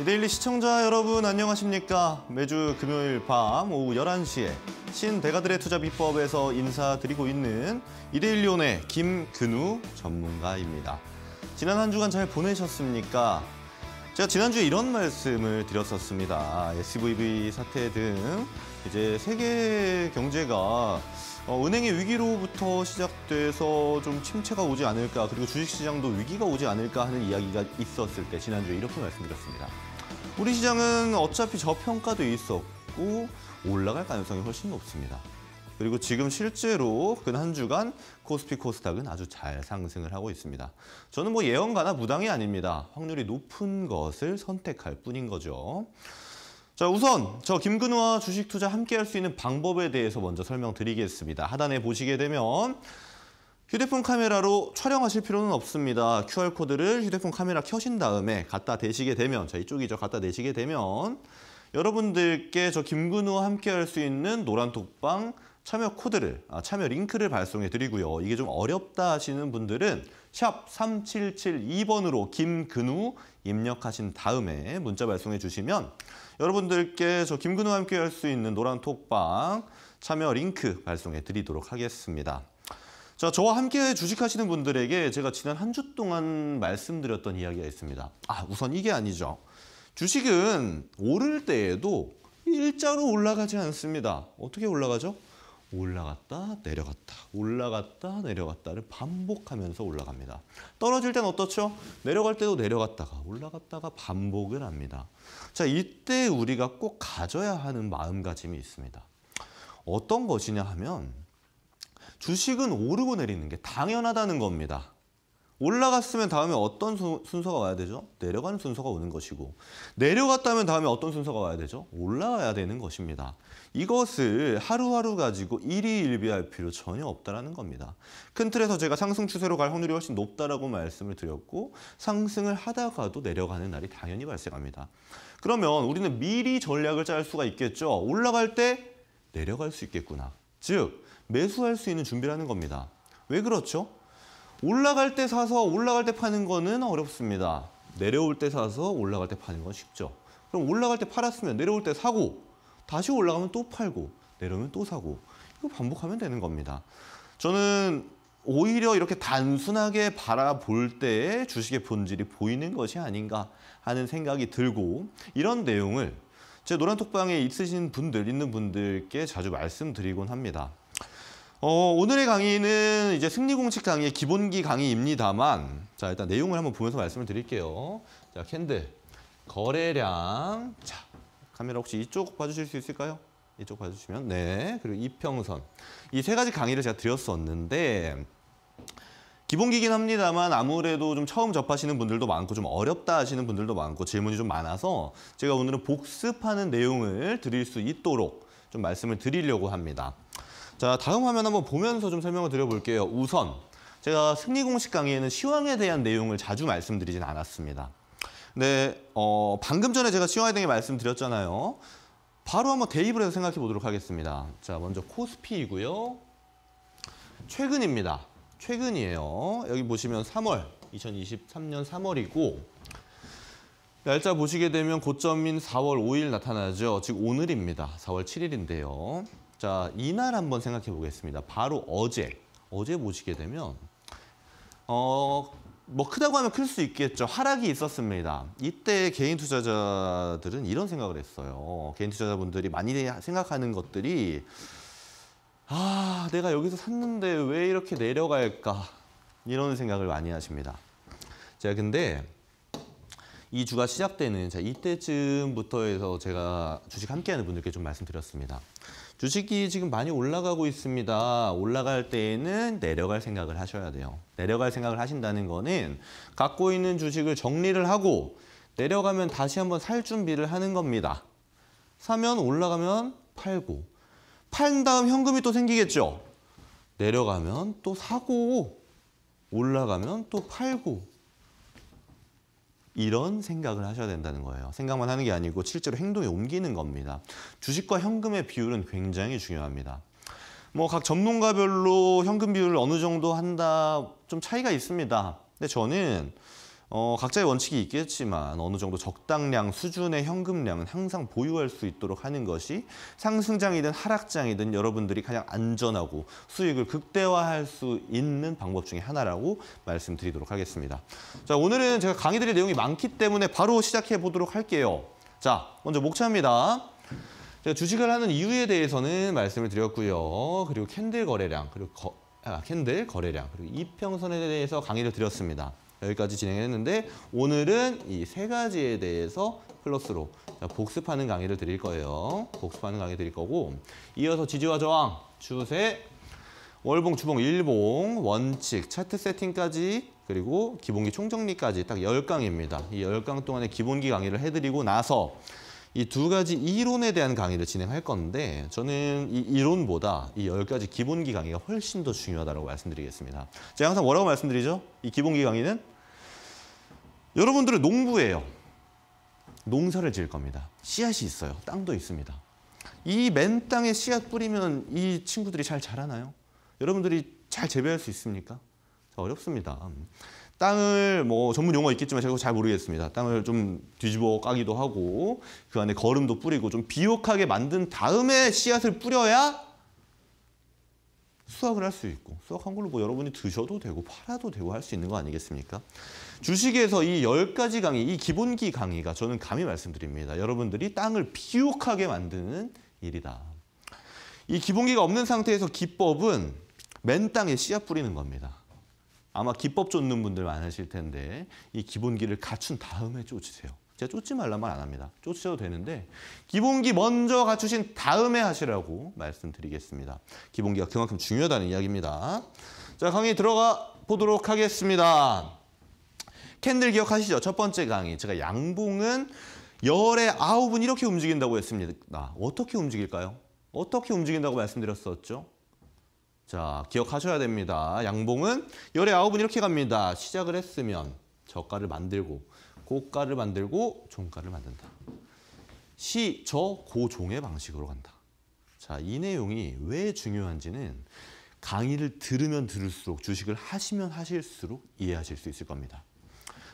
이데일리 시청자 여러분 안녕하십니까? 매주 금요일 밤 오후 11시에 신대가들의 투자 비법에서 인사드리고 있는 이데일리온의 김근우 전문가입니다. 지난 한 주간 잘 보내셨습니까? 제가 지난주에 이런 말씀을 드렸었습니다. SVB 사태 등 이제 세계 경제가 어, 은행의 위기로부터 시작돼서 좀 침체가 오지 않을까 그리고 주식시장도 위기가 오지 않을까 하는 이야기가 있었을 때 지난주에 이렇게 말씀드렸습니다. 우리 시장은 어차피 저평가도 있었고 올라갈 가능성이 훨씬 높습니다. 그리고 지금 실제로 근 한 주간 코스피 코스닥은 아주 잘 상승을 하고 있습니다. 저는 뭐 예언가나 무당이 아닙니다. 확률이 높은 것을 선택할 뿐인 거죠. 자 우선 저 김근우와 주식투자 함께 할 수 있는 방법에 대해서 먼저 설명드리겠습니다. 하단에 보시게 되면 휴대폰 카메라로 촬영하실 필요는 없습니다. QR코드를 휴대폰 카메라 켜신 다음에 갖다 대시게 되면 자 이쪽이죠. 갖다 대시게 되면 여러분들께 저 김근우와 함께 할 수 있는 노란 톡방 참여 코드를, 아, 참여 링크를 발송해 드리고요. 이게 좀 어렵다 하시는 분들은 샵 3772번으로 김근우 입력하신 다음에 문자 발송해 주시면 여러분들께 저 김근우와 함께 할 수 있는 노란 톡방 참여 링크 발송해 드리도록 하겠습니다. 자, 저와 함께 주식하시는 분들에게 제가 지난 한 주 동안 말씀드렸던 이야기가 있습니다. 아, 우선 이게 아니죠. 주식은 오를 때에도 일자로 올라가지 않습니다. 어떻게 올라가죠? 올라갔다 내려갔다 올라갔다 내려갔다를 반복하면서 올라갑니다. 떨어질 땐 어떻죠? 내려갈 때도 내려갔다가 올라갔다가 반복을 합니다. 자 이때 우리가 꼭 가져야 하는 마음가짐이 있습니다. 어떤 것이냐 하면 주식은 오르고 내리는 게 당연하다는 겁니다. 올라갔으면 다음에 어떤 순서가 와야 되죠? 내려가는 순서가 오는 것이고 내려갔다면 다음에 어떤 순서가 와야 되죠? 올라와야 되는 것입니다. 이것을 하루하루 가지고 일희일비할 필요 전혀 없다라는 겁니다. 큰 틀에서 제가 상승 추세로 갈 확률이 훨씬 높다라고 말씀을 드렸고 상승을 하다가도 내려가는 날이 당연히 발생합니다. 그러면 우리는 미리 전략을 짤 수가 있겠죠. 올라갈 때 내려갈 수 있겠구나. 즉 매수할 수 있는 준비를 하는 겁니다. 왜 그렇죠? 올라갈 때 사서 올라갈 때 파는 거는 어렵습니다. 내려올 때 사서 올라갈 때 파는 건 쉽죠. 그럼 올라갈 때 팔았으면 내려올 때 사고 다시 올라가면 또 팔고 내려오면 또 사고 이거 반복하면 되는 겁니다. 저는 오히려 이렇게 단순하게 바라볼 때 주식의 본질이 보이는 것이 아닌가 하는 생각이 들고 이런 내용을 제 노란 톡방에 있으신 분들, 있는 분들께 자주 말씀드리곤 합니다. 어, 오늘의 강의는 이제 승리공식 강의의 기본기 강의입니다만 자 일단 내용을 한번 보면서 말씀을 드릴게요. 자 캔들 거래량 자 카메라 혹시 이쪽 봐주실 수 있을까요? 이쪽 봐주시면 네 그리고 이평선 이 세 가지 강의를 제가 드렸었는데 기본기긴 합니다만 아무래도 좀 처음 접하시는 분들도 많고 좀 어렵다 하시는 분들도 많고 질문이 좀 많아서 제가 오늘은 복습하는 내용을 드릴 수 있도록 좀 말씀을 드리려고 합니다. 자, 다음 화면 한번 보면서 좀 설명을 드려볼게요. 우선 제가 승리 공식 강의에는 시황에 대한 내용을 자주 말씀드리진 않았습니다. 네, 어, 방금 전에 제가 시황에 대해 말씀드렸잖아요. 바로 한번 대입을 해서 생각해 보도록 하겠습니다. 자, 먼저 코스피이고요. 최근입니다. 최근이에요. 여기 보시면 3월, 2023년 3월이고 날짜 보시게 되면 고점인 4월 5일 나타나죠. 즉 오늘입니다. 4월 7일인데요. 자, 이날 한번 생각해 보겠습니다. 바로 어제. 어제 보시게 되면 어, 뭐 크다고 하면 클 수 있겠죠. 하락이 있었습니다. 이때 개인 투자자들은 이런 생각을 했어요. 개인 투자자분들이 많이 생각하는 것들이 아, 내가 여기서 샀는데 왜 이렇게 내려갈까? 이런 생각을 많이 하십니다. 자, 근데 이 주가 시작되는 자 이때쯤부터 해서 제가 주식 함께하는 분들께 좀 말씀드렸습니다. 주식이 지금 많이 올라가고 있습니다. 올라갈 때에는 내려갈 생각을 하셔야 돼요. 내려갈 생각을 하신다는 거는 갖고 있는 주식을 정리를 하고 내려가면 다시 한번 살 준비를 하는 겁니다. 사면 올라가면 팔고 판 다음 현금이 또 생기겠죠. 내려가면 또 사고 올라가면 또 팔고 이런 생각을 하셔야 된다는 거예요. 생각만 하는 게 아니고 실제로 행동에 옮기는 겁니다. 주식과 현금의 비율은 굉장히 중요합니다. 뭐 각 전문가별로 현금 비율을 어느 정도 한다 좀 차이가 있습니다. 근데 저는 어, 각자의 원칙이 있겠지만 어느 정도 적당량 수준의 현금량은 항상 보유할 수 있도록 하는 것이 상승장이든 하락장이든 여러분들이 가장 안전하고 수익을 극대화할 수 있는 방법 중에 하나라고 말씀드리도록 하겠습니다. 자, 오늘은 제가 강의 드릴 내용이 많기 때문에 바로 시작해 보도록 할게요. 자, 먼저 목차입니다. 제가 주식을 하는 이유에 대해서는 말씀을 드렸고요. 그리고 캔들 거래량, 그리고 거, 아, 캔들 거래량, 그리고 이평선에 대해서 강의를 드렸습니다. 여기까지 진행했는데 오늘은 이 세 가지에 대해서 플러스로 복습하는 강의를 드릴 거예요. 복습하는 강의 드릴 거고 이어서 지지와 저항, 추세, 월봉, 주봉, 일봉, 원칙, 차트 세팅까지 그리고 기본기 총정리까지 딱 열강입니다이 열 강 동안에 기본기 강의를 해드리고 나서 이두 가지 이론에 대한 강의를 진행할 건데 저는 이 이론보다 이 열가지 기본기 강의가 훨씬 더 중요하다고 말씀드리겠습니다. 제가 항상 뭐라고 말씀드리죠? 이 기본기 강의는 여러분들은 농부예요. 농사를 지을 겁니다. 씨앗이 있어요. 땅도 있습니다. 이 맨 땅에 씨앗 뿌리면 이 친구들이 잘 자라나요? 여러분들이 잘 재배할 수 있습니까? 어렵습니다. 땅을 뭐 전문 용어 있겠지만 제가 잘 모르겠습니다. 땅을 좀 뒤집어 까기도 하고 그 안에 거름도 뿌리고 좀 비옥하게 만든 다음에 씨앗을 뿌려야 수확을 할 수 있고 수확한 걸로 뭐 여러분이 드셔도 되고 팔아도 되고 할 수 있는 거 아니겠습니까? 주식에서 이 열가지 강의, 이 기본기 강의가 저는 감히 말씀드립니다. 여러분들이 땅을 비옥하게 만드는 일이다. 이 기본기가 없는 상태에서 기법은 맨 땅에 씨앗 뿌리는 겁니다. 아마 기법 쫓는 분들 많으실 텐데 이 기본기를 갖춘 다음에 쫓으세요. 제가 쫓지 말란 말안 합니다. 쫓으셔도 되는데 기본기 먼저 갖추신 다음에 하시라고 말씀드리겠습니다. 기본기가 그만큼 중요하다는 이야기입니다. 자, 강의 들어가 보도록 하겠습니다. 캔들 기억하시죠? 첫 번째 강의. 제가 양봉은 열의 아홉은 이렇게 움직인다고 했습니다. 아, 어떻게 움직일까요? 어떻게 움직인다고 말씀드렸었죠? 자, 기억하셔야 됩니다. 양봉은 열의 아홉은 이렇게 갑니다. 시작을 했으면 저가를 만들고 고가를 만들고 종가를 만든다. 시, 저, 고, 종의 방식으로 간다. 자, 이 내용이 왜 중요한지는 강의를 들으면 들을수록 주식을 하시면 하실수록 이해하실 수 있을 겁니다.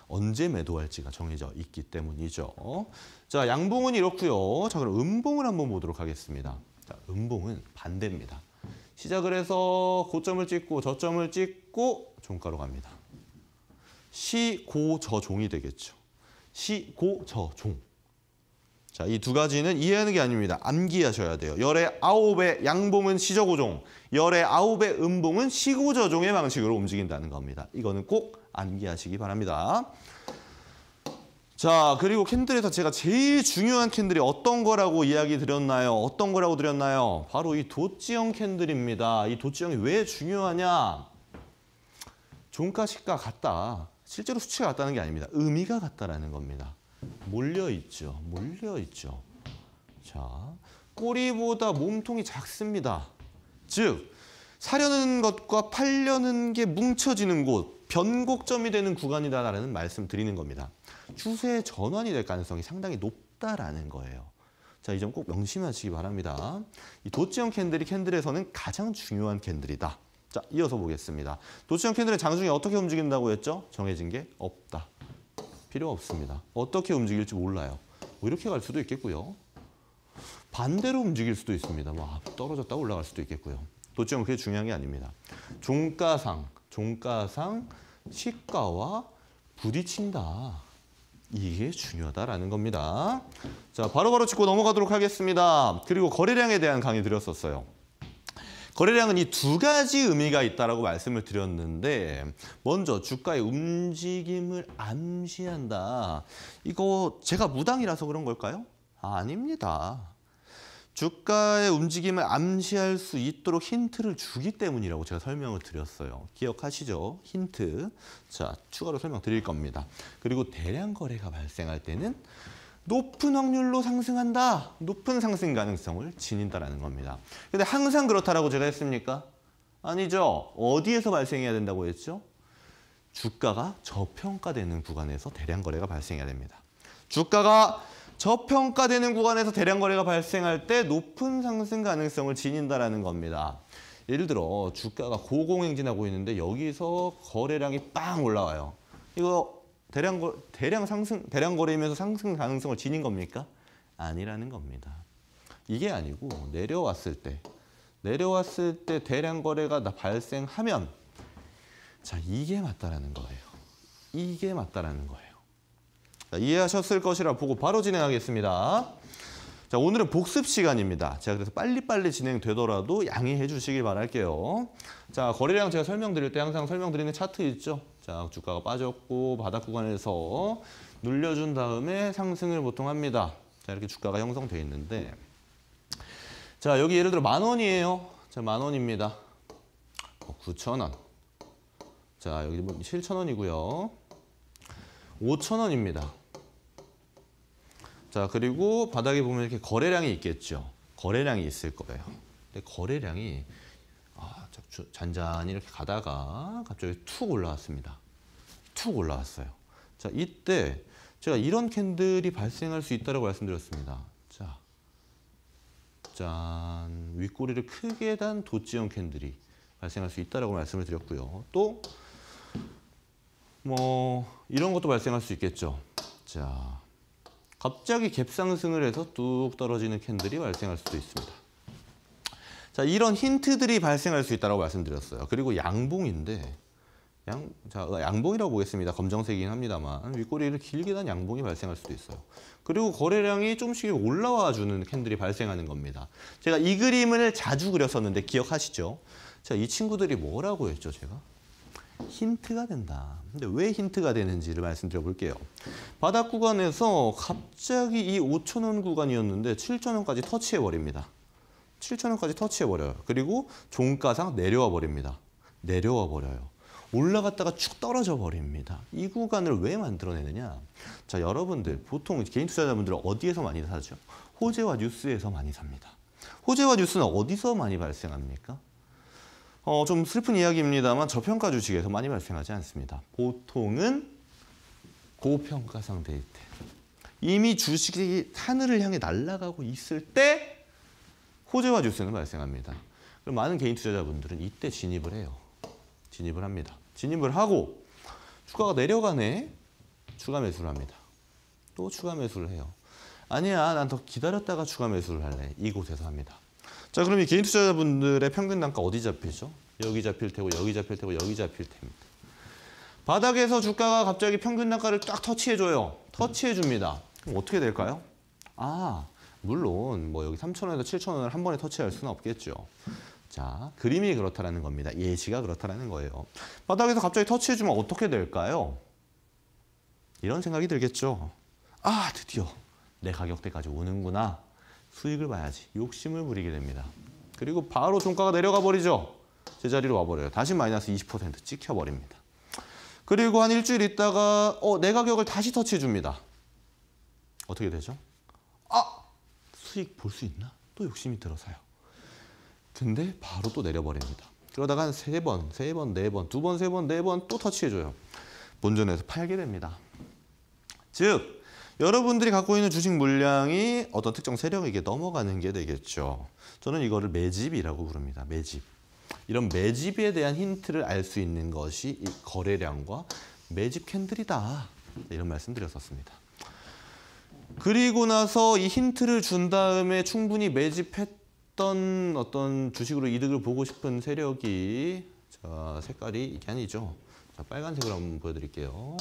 언제 매도할지가 정해져 있기 때문이죠. 자, 양봉은 이렇고요. 자, 그럼 음봉을 한번 보도록 하겠습니다. 자, 음봉은 반대입니다. 시작을 해서 고점을 찍고 저점을 찍고 종가로 갑니다. 시 고 저종이 되겠죠. 시 고 저종. 자, 이 두 가지는 이해하는 게 아닙니다. 암기하셔야 돼요. 열의 아홉의 양봉은 시저고종, 열의 아홉의 음봉은 시고저종의 방식으로 움직인다는 겁니다. 이거는 꼭 암기하시기 바랍니다. 자 그리고 캔들에서 제가 제일 중요한 캔들이 어떤 거라고 이야기 드렸나요? 어떤 거라고 드렸나요? 바로 이 도지형 캔들입니다. 이 도지형이 왜 중요하냐? 종가 시가 같다. 실제로 수치가 같다는 게 아닙니다. 의미가 같다라는 겁니다. 몰려있죠. 몰려있죠. 자, 꼬리보다 몸통이 작습니다. 즉, 사려는 것과 팔려는 게 뭉쳐지는 곳, 변곡점이 되는 구간이다라는 말씀 드리는 겁니다. 추세의 전환이 될 가능성이 상당히 높다라는 거예요. 자, 이 점 꼭 명심하시기 바랍니다. 이 도치형 캔들이 캔들에서는 가장 중요한 캔들이다. 자, 이어서 보겠습니다. 도치형 캔들은 장중에 어떻게 움직인다고 했죠? 정해진 게 없다. 필요 없습니다. 어떻게 움직일지 몰라요. 뭐 이렇게 갈 수도 있겠고요. 반대로 움직일 수도 있습니다. 뭐 떨어졌다 올라갈 수도 있겠고요. 도치형은 그게 중요한 게 아닙니다. 종가상, 종가상 시가와 부딪힌다. 이게 중요하다라는 겁니다. 자, 바로바로 바로 짚고 넘어가도록 하겠습니다. 그리고 거래량에 대한 강의 드렸었어요. 거래량은 이 두 가지 의미가 있다라고 말씀을 드렸는데 먼저 주가의 움직임을 암시한다. 이거 제가 무당이라서 그런 걸까요? 아, 아닙니다. 주가의 움직임을 암시할 수 있도록 힌트를 주기 때문이라고 제가 설명을 드렸어요. 기억하시죠? 힌트. 자, 추가로 설명 드릴 겁니다. 그리고 대량 거래가 발생할 때는 높은 확률로 상승한다. 높은 상승 가능성을 지닌다라는 겁니다. 근데 항상 그렇다라고 제가 했습니까? 아니죠. 어디에서 발생해야 된다고 했죠? 주가가 저평가되는 구간에서 대량 거래가 발생해야 됩니다. 주가가 저평가되는 구간에서 대량 거래가 발생할 때 높은 상승 가능성을 지닌다라는 겁니다. 예를 들어 주가가 고공행진하고 있는데 여기서 거래량이 빵 올라와요. 이거 대량 거, 대량 상승 대량 거래이면서 상승 가능성을 지닌 겁니까? 아니라는 겁니다. 이게 아니고 내려왔을 때 내려왔을 때 대량 거래가 발생하면 자 이게 맞다라는 거예요. 이게 맞다라는 거예요. 자, 이해하셨을 것이라 보고 바로 진행하겠습니다. 자, 오늘은 복습 시간입니다. 제가 그래서 빨리빨리 진행되더라도 양해해 주시길 바랄게요. 자, 거래량 제가 설명드릴 때 항상 설명드리는 차트 있죠? 자, 주가가 빠졌고 바닥 구간에서 눌려준 다음에 상승을 보통 합니다. 자, 이렇게 주가가 형성돼 있는데 자, 여기 예를 들어 만 원이에요. 자, 만 원입니다. 9천 어, 원. 자, 여기 7천 뭐 원이고요. 5천원입니다 자, 그리고 바닥에 보면 이렇게 거래량이 있겠죠. 거래량이 있을 거예요. 근데 거래량이 아, 잔잔히 이렇게 가다가 갑자기 툭 올라왔습니다. 툭 올라왔어요. 자, 이때 제가 이런 캔들이 발생할 수 있다고 말씀드렸습니다. 자, 짠. 윗꼬리를 크게 단 도지형 캔들이 발생할 수 있다고 말씀을 드렸고요. 또뭐 이런 것도 발생할 수 있겠죠. 자, 갑자기 갭상승을 해서 뚝 떨어지는 캔들이 발생할 수도 있습니다. 자, 이런 힌트들이 발생할 수 있다고 말씀드렸어요. 그리고 양봉인데 양, 자, 양봉이라고 보겠습니다. 검정색이긴 합니다만 윗꼬리를 길게 단 양봉이 발생할 수도 있어요. 그리고 거래량이 조금씩 올라와 주는 캔들이 발생하는 겁니다. 제가 이 그림을 자주 그렸었는데 기억하시죠? 자, 이 친구들이 뭐라고 했죠, 제가? 힌트가 된다. 근데 왜 힌트가 되는지를 말씀드려 볼게요. 바닥 구간에서 갑자기 이 5천원 구간이었는데 7천원까지 터치해 버립니다. 7천원까지 터치해 버려요. 그리고 종가상 내려와 버립니다. 내려와 버려요. 올라갔다가 축 떨어져 버립니다. 이 구간을 왜 만들어내느냐? 자, 여러분들 보통 개인 투자자분들은 어디에서 많이 사죠? 호재와 뉴스에서 많이 삽니다. 호재와 뉴스는 어디서 많이 발생합니까? 어, 좀 슬픈 이야기입니다만 저평가 주식에서 많이 발생하지 않습니다. 보통은 고평가상 데이트. 이미 주식이 하늘을 향해 날아가고 있을 때 호재와 뉴스는 발생합니다. 그럼 많은 개인 투자자분들은 이때 진입을 해요. 진입을 합니다. 진입을 하고 주가가 내려가네. 추가 매수를 합니다. 또 추가 매수를 해요. 아니야 난 더 기다렸다가 추가 매수를 할래. 이곳에서 합니다. 자, 그럼 이 개인 투자자분들의 평균 단가 어디 잡히죠? 여기 잡힐 테고, 여기 잡힐 테고, 여기 잡힐 테입니다. 바닥에서 주가가 갑자기 평균 단가를 딱 터치해줘요. 터치해줍니다. 그럼 어떻게 될까요? 아, 물론 뭐 여기 3천원에서 7천원을 한 번에 터치할 수는 없겠죠. 자, 그림이 그렇다라는 겁니다. 예시가 그렇다라는 거예요. 바닥에서 갑자기 터치해주면 어떻게 될까요? 이런 생각이 들겠죠. 아, 드디어 내 가격대까지 오는구나. 수익을 봐야지. 욕심을 부리게 됩니다. 그리고 바로 종가가 내려가 버리죠. 제자리로 와버려요. 다시 마이너스 20% 찍혀버립니다. 그리고 한 일주일 있다가 어, 내 가격을 다시 터치해줍니다. 어떻게 되죠? 아! 수익 볼 수 있나? 또 욕심이 들어서요. 근데 바로 또 내려버립니다. 그러다가 한 세 번, 세 번, 네 번, 두 번, 세 번, 네 번 또 터치해줘요. 본전에서 팔게 됩니다. 즉 여러분들이 갖고 있는 주식 물량이 어떤 특정 세력에게 넘어가는 게 되겠죠. 저는 이거를 매집이라고 부릅니다. 매집. 이런 매집에 대한 힌트를 알 수 있는 것이 거래량과 매집 캔들이다. 이런 말씀드렸었습니다. 그리고 나서 이 힌트를 준 다음에 충분히 매집했던 어떤 주식으로 이득을 보고 싶은 세력이 자, 색깔이 이게 아니죠. 자, 빨간색으로 한번 보여드릴게요.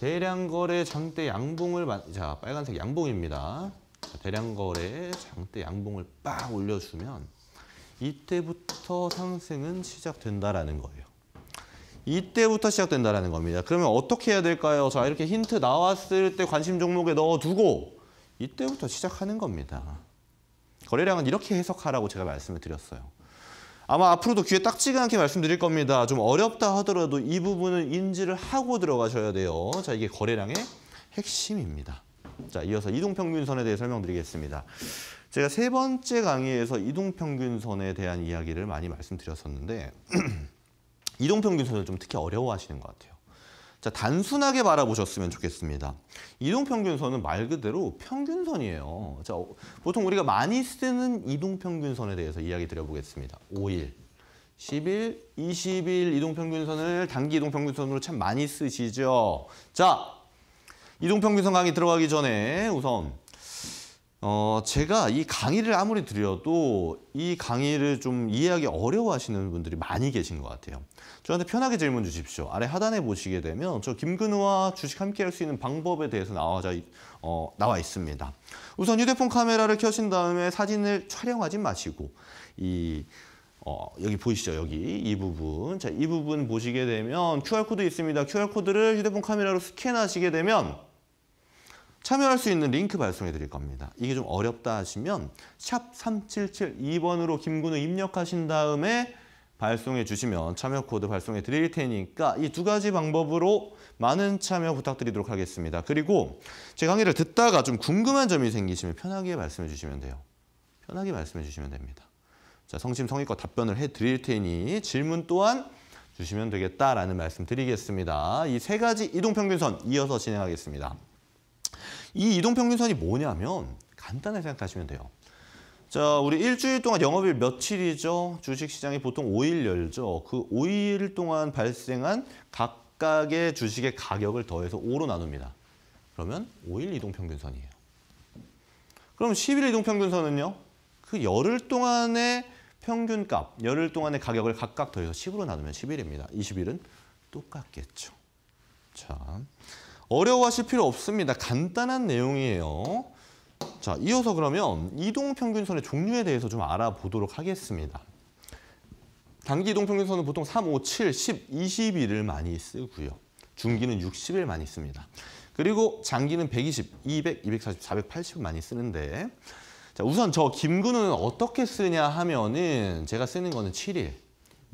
대량 거래 장대 양봉을 자 빨간색 양봉입니다. 대량 거래 장대 양봉을 빡 올려주면 이때부터 상승은 시작된다라는 거예요. 이때부터 시작된다라는 겁니다. 그러면 어떻게 해야 될까요? 자 이렇게 힌트 나왔을 때 관심 종목에 넣어두고 이때부터 시작하는 겁니다. 거래량은 이렇게 해석하라고 제가 말씀을 드렸어요. 아마 앞으로도 귀에 딱지가 않게 말씀드릴 겁니다. 좀 어렵다 하더라도 이 부분은 인지를 하고 들어가셔야 돼요. 자, 이게 거래량의 핵심입니다. 자, 이어서 이동평균선에 대해 설명드리겠습니다. 제가 세 번째 강의에서 이동평균선에 대한 이야기를 많이 말씀드렸었는데 이동평균선을 좀 특히 어려워하시는 것 같아요. 자, 단순하게 바라보셨으면 좋겠습니다. 이동평균선은 말 그대로 평균선이에요. 자, 어, 보통 우리가 많이 쓰는 이동평균선에 대해서 이야기 드려보겠습니다. 5일, 10일, 20일 이동평균선을 단기 이동평균선으로 참 많이 쓰시죠. 자, 이동평균선 강의 들어가기 전에 우선 어, 제가 이 강의를 아무리 드려도 이 강의를 좀 이해하기 어려워하시는 분들이 많이 계신 것 같아요. 저한테 편하게 질문 주십시오. 아래 하단에 보시게 되면 저 김근우와 주식 함께 할 수 있는 방법에 대해서 나와, 어, 나와 있습니다. 우선 휴대폰 카메라를 켜신 다음에 사진을 촬영하지 마시고 이 어, 여기 보이시죠? 여기 이 부분. 자, 이 부분 보시게 되면 QR코드 있습니다. QR코드를 휴대폰 카메라로 스캔하시게 되면 참여할 수 있는 링크 발송해 드릴 겁니다. 이게 좀 어렵다 하시면 샵 3772번으로 김군을 입력하신 다음에 발송해 주시면 참여 코드 발송해 드릴 테니까 이 두 가지 방법으로 많은 참여 부탁드리도록 하겠습니다. 그리고 제 강의를 듣다가 좀 궁금한 점이 생기시면 편하게 말씀해 주시면 돼요. 편하게 말씀해 주시면 됩니다. 자, 성심성의껏 답변을 해 드릴 테니 질문 또한 주시면 되겠다라는 말씀 드리겠습니다. 이 세 가지 이동평균선 이어서 진행하겠습니다. 이 이동평균선이 뭐냐면 간단하게 생각하시면 돼요. 자, 우리 일주일 동안 영업일 며칠이죠? 주식시장이 보통 5일 열죠. 그 5일 동안 발생한 각각의 주식의 가격을 더해서 5로 나눕니다. 그러면 5일 이동평균선이에요. 그럼 10일 이동평균선은요? 그 열흘 동안의 평균값, 열흘 동안의 가격을 각각 더해서 10으로 나누면 1 0입니다2 0은 똑같겠죠. 자, 어려워하실 필요 없습니다. 간단한 내용이에요. 자, 이어서 그러면 이동평균선의 종류에 대해서 좀 알아보도록 하겠습니다. 단기 이동평균선은 보통 3, 5, 7, 10, 20일을 많이 쓰고요. 중기는 60일 많이 씁니다. 그리고 장기는 120, 200, 240, 480 많이 쓰는데 자, 우선 저김구는 어떻게 쓰냐 하면은 제가 쓰는 거는 7일,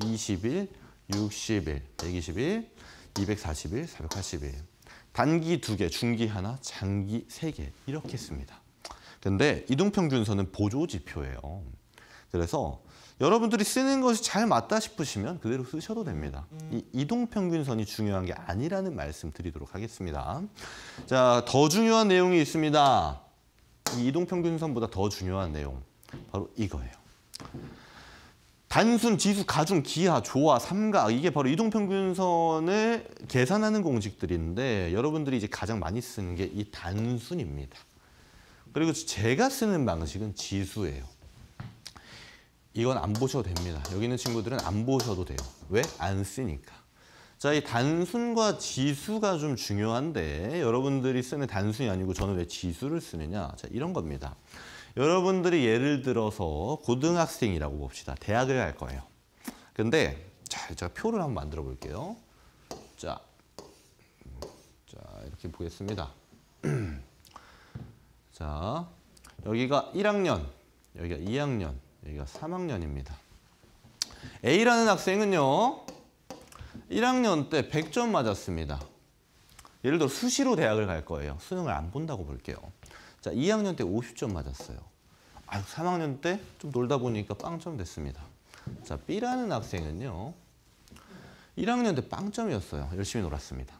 20일, 60일, 120일, 240일, 480일 단기 두 개, 중기 하나, 장기 세 개 이렇게 씁니다. 근데 이동평균선은 보조지표예요. 그래서 여러분들이 쓰는 것이 잘 맞다 싶으시면 그대로 쓰셔도 됩니다. 이 이동평균선이 중요한 게 아니라는 말씀 드리도록 하겠습니다. 자, 더 중요한 내용이 있습니다. 이 이동평균선보다 더 중요한 내용, 바로 이거예요. 단순 지수, 가중, 기하, 조화, 삼각 이게 바로 이동평균선을 계산하는 공식들인데 여러분들이 이제 가장 많이 쓰는 게 이 단순입니다. 그리고 제가 쓰는 방식은 지수예요. 이건 안 보셔도 됩니다. 여기 있는 친구들은 안 보셔도 돼요. 왜? 안 쓰니까. 자, 이 단순과 지수가 좀 중요한데 여러분들이 쓰는 단순이 아니고 저는 왜 지수를 쓰느냐? 자, 이런 겁니다. 여러분들이 예를 들어서 고등학생이라고 봅시다. 대학을 갈 거예요. 근데 자, 제가 표를 한번 만들어 볼게요. 자, 자 이렇게 보겠습니다. 자, 여기가 1학년, 여기가 2학년, 여기가 3학년입니다. A라는 학생은요. 1학년 때 100점 맞았습니다. 예를 들어 수시로 대학을 갈 거예요. 수능을 안 본다고 볼게요. 자, 2학년 때 50점 맞았어요. 아유, 3학년 때 좀 놀다 보니까 빵점 됐습니다. 자, B라는 학생은요. 1학년 때 빵점이었어요. 열심히 놀았습니다.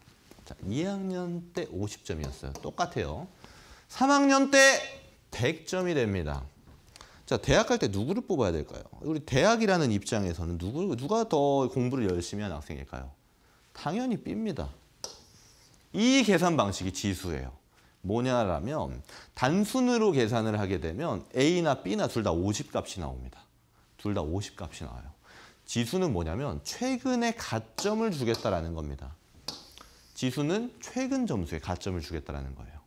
자, 2학년 때 50점이었어요. 똑같아요. 3학년 때 100점이 됩니다. 자, 대학 갈 때 누구를 뽑아야 될까요? 우리 대학이라는 입장에서는 누구, 누가 더 공부를 열심히 한 학생일까요? 당연히 B입니다. 이 계산 방식이 지수예요. 뭐냐라면 단순으로 계산을 하게 되면 A나 B나 둘 다 50 값이 나옵니다. 둘 다 50 값이 나와요. 지수는 뭐냐면 최근의 가점을 주겠다라는 겁니다. 지수는 최근 점수에 가점을 주겠다라는 거예요.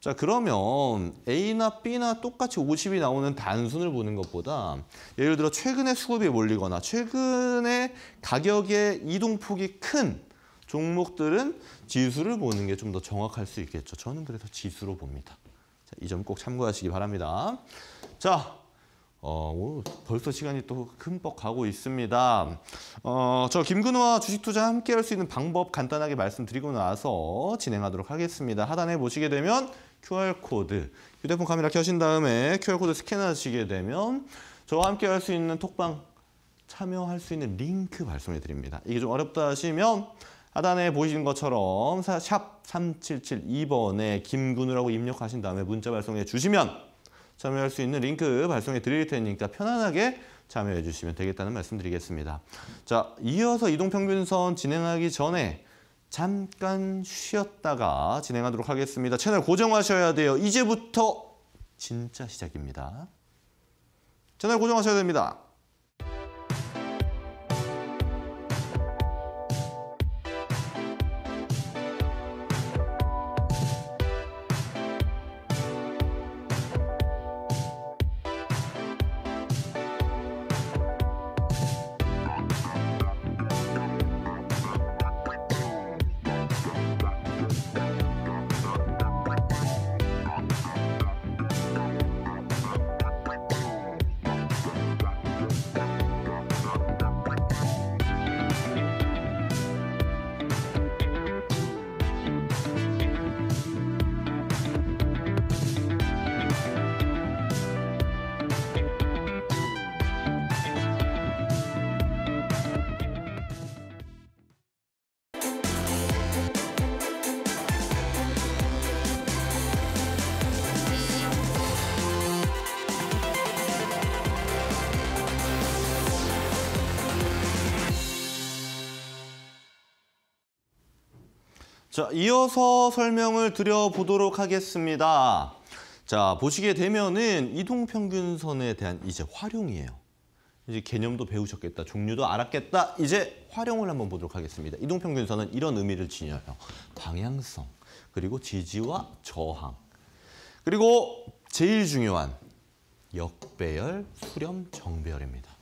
자 그러면 A나 B나 똑같이 50이 나오는 단순을 보는 것보다 예를 들어 최근의 수급이 몰리거나 최근의 가격의 이동폭이 큰 종목들은 지수를 보는 게 좀 더 정확할 수 있겠죠. 저는 그래서 지수로 봅니다. 이 점 꼭 참고하시기 바랍니다. 자, 어, 오, 벌써 시간이 또 흠뻑 가고 있습니다. 어, 저김근호와 주식투자 함께 할 수 있는 방법 간단하게 말씀드리고 나서 진행하도록 하겠습니다. 하단에 보시게 되면 QR코드, 휴대폰 카메라 켜신 다음에 QR코드 스캔하시게 되면 저와 함께 할 수 있는 톡방 참여할 수 있는 링크 발송해 드립니다. 이게 좀 어렵다 하시면 하단에 보이시는 것처럼 샵 3772번에 김군우라고 입력하신 다음에 문자 발송해 주시면 참여할 수 있는 링크 발송해 드릴 테니까 편안하게 참여해 주시면 되겠다는 말씀드리겠습니다. 자, 이어서 이동평균선 진행하기 전에 잠깐 쉬었다가 진행하도록 하겠습니다. 채널 고정하셔야 돼요. 이제부터 진짜 시작입니다. 채널 고정하셔야 됩니다. 자, 이어서 설명을 드려보도록 하겠습니다. 자, 보시게 되면은 이동평균선에 대한 이제 활용이에요. 이제 개념도 배우셨겠다, 종류도 알았겠다. 이제 활용을 한번 보도록 하겠습니다. 이동평균선은 이런 의미를 지녀요. 방향성, 그리고 지지와 저항, 그리고 제일 중요한 역배열, 수렴, 정배열입니다.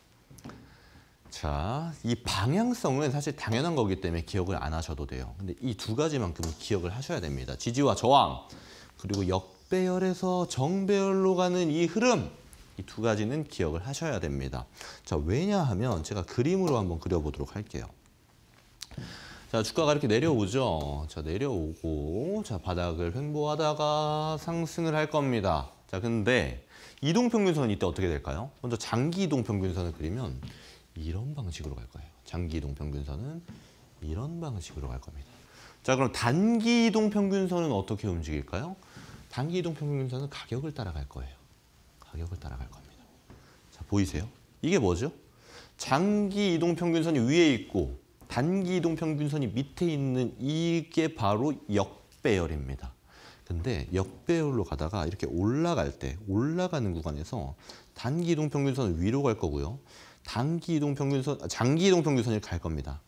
자, 이 방향성은 사실 당연한 거기 때문에 기억을 안 하셔도 돼요. 근데 이 두 가지만큼은 기억을 하셔야 됩니다. 지지와 저항, 그리고 역배열에서 정배열로 가는 이 흐름, 이 두 가지는 기억을 하셔야 됩니다. 자, 왜냐하면 제가 그림으로 한번 그려보도록 할게요. 자, 주가가 이렇게 내려오죠. 자, 내려오고, 자, 바닥을 횡보하다가 상승을 할 겁니다. 자, 근데 이동평균선은 이때 어떻게 될까요? 먼저 장기 이동평균선을 그리면 이런 방식으로 갈 거예요. 장기 이동 평균선은 이런 방식으로 갈 겁니다. 자 그럼 단기 이동 평균선은 어떻게 움직일까요? 단기 이동 평균선은 가격을 따라갈 거예요. 가격을 따라갈 겁니다. 자 보이세요? 이게 뭐죠? 장기 이동 평균선이 위에 있고 단기 이동 평균선이 밑에 있는 이게 바로 역배열입니다. 근데 역배열로 가다가 이렇게 올라갈 때 올라가는 구간에서 단기 이동 평균선은 위로 갈 거고요. 단기 이동 평균선, 아, 장기 이동 평균선을 갈 겁니다.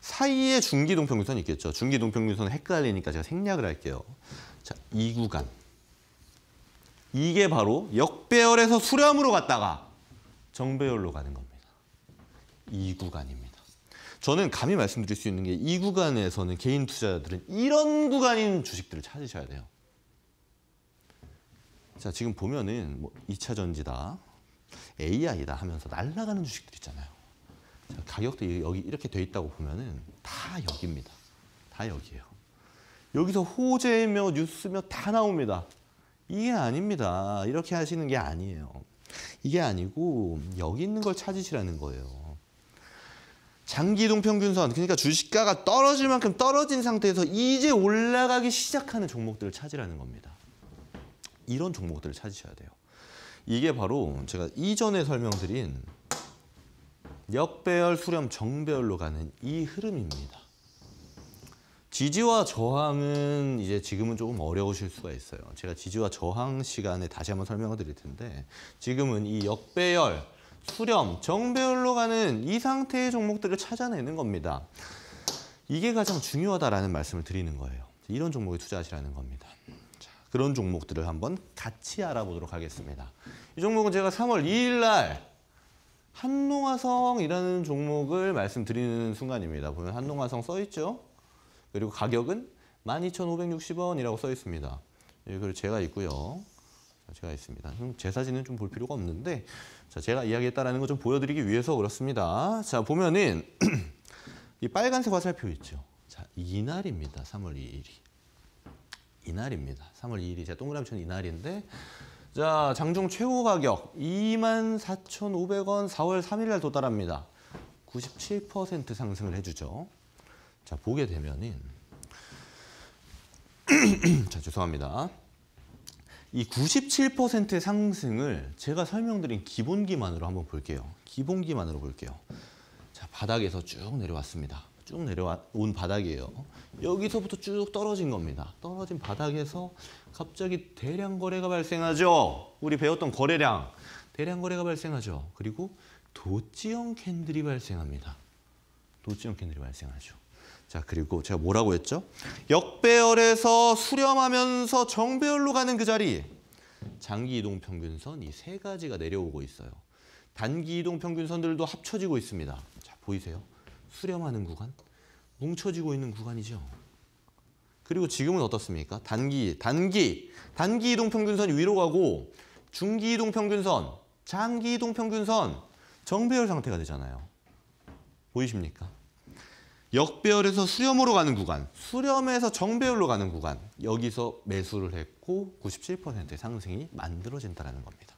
사이에 중기 이동 평균선이 있겠죠. 중기 이동 평균선 헷갈리니까 제가 생략을 할게요. 자, 이 구간. 이게 바로 역배열에서 수렴으로 갔다가 정배열로 가는 겁니다. 이 구간입니다. 저는 감히 말씀드릴 수 있는 게 이 구간에서는 개인 투자자들은 이런 구간인 주식들을 찾으셔야 돼요. 자, 지금 보면은 뭐 2차 전지다. AI다 하면서 날라가는 주식들 있잖아요. 가격도 여기 이렇게 돼 있다고 보면은 다 여기입니다. 다 여기예요. 여기서 호재며 뉴스며 다 나옵니다. 이게 아닙니다. 이렇게 하시는 게 아니에요. 이게 아니고 여기 있는 걸 찾으시라는 거예요. 장기동 평균선, 그러니까 주식가가 떨어질 만큼 떨어진 상태에서 이제 올라가기 시작하는 종목들을 찾으라는 겁니다. 이런 종목들을 찾으셔야 돼요. 이게 바로 제가 이전에 설명드린 역배열, 수렴, 정배열로 가는 이 흐름입니다. 지지와 저항은 이제 지금은 조금 어려우실 수가 있어요. 제가 지지와 저항 시간에 다시 한번 설명을 드릴 텐데 지금은 이 역배열, 수렴, 정배열로 가는 이 상태의 종목들을 찾아내는 겁니다. 이게 가장 중요하다라는 말씀을 드리는 거예요. 이런 종목에 투자하시라는 겁니다. 그런 종목들을 한번 같이 알아보도록 하겠습니다. 이 종목은 제가 3월 2일 날 한농화성이라는 종목을 말씀드리는 순간입니다. 보면 한농화성 써있죠? 그리고 가격은 12,560원이라고 써있습니다. 예, 그리고 제가 있고요. 제가 있습니다. 제 사진은 좀 볼 필요가 없는데 자, 제가 이야기했다라는 걸 좀 보여드리기 위해서 그렇습니다. 자 보면은 이 빨간색 화살표 있죠. 자 이날입니다. 3월 2일이. 이날입니다. 3월 2일이 제 동그라미 친 이날인데 자 장중 최고 가격 24,500원 4월 3일 날 도달합니다. 97% 상승을 해주죠. 자 보게 되면은 자 죄송합니다. 이 97%의 상승을 제가 설명드린 기본기만으로 한번 볼게요. 기본기만으로 볼게요. 자 바닥에서 쭉 내려왔습니다. 쭉 내려온 바닥이에요. 여기서부터 쭉 떨어진 겁니다. 떨어진 바닥에서 갑자기 대량 거래가 발생하죠. 우리 배웠던 거래량. 대량 거래가 발생하죠. 그리고 도지형 캔들이 발생합니다. 도지형 캔들이 발생하죠. 자 그리고 제가 뭐라고 했죠? 역배열에서 수렴하면서 정배열로 가는 그 자리 장기 이동 평균선 이 세 가지가 내려오고 있어요. 단기 이동 평균선들도 합쳐지고 있습니다. 자 보이세요? 수렴하는 구간, 뭉쳐지고 있는 구간이죠. 그리고 지금은 어떻습니까? 단기, 단기, 단기 이동 평균선이 위로 가고 중기 이동 평균선, 장기 이동 평균선 정배열 상태가 되잖아요. 보이십니까? 역배열에서 수렴으로 가는 구간, 수렴에서 정배열로 가는 구간 여기서 매수를 했고 97%의 상승이 만들어진다는 겁니다.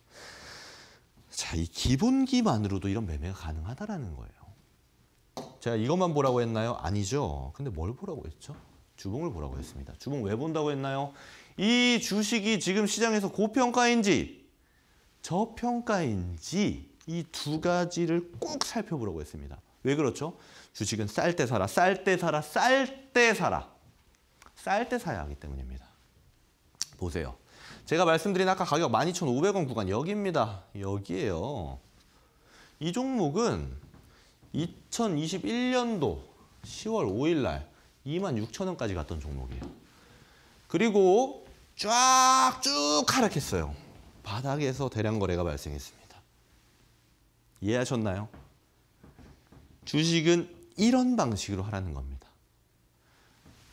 자, 이 기본기만으로도 이런 매매가 가능하다는 거예요. 제가 이것만 보라고 했나요? 아니죠. 근데 뭘 보라고 했죠? 주봉을 보라고 했습니다. 주봉 왜 본다고 했나요? 이 주식이 지금 시장에서 고평가인지 저평가인지 이 두 가지를 꼭 살펴보라고 했습니다. 왜 그렇죠? 주식은 쌀 때 사라, 쌀 때 사라, 쌀 때 사라. 쌀 때 사야 하기 때문입니다. 보세요. 제가 말씀드린 아까 가격 12,500원 구간 여기입니다. 여기에요. 이 종목은 2021년도 10월 5일 날 2만 6천 원까지 갔던 종목이에요. 그리고 쫙 쭉 하락했어요. 바닥에서 대량 거래가 발생했습니다. 이해하셨나요? 주식은 이런 방식으로 하라는 겁니다.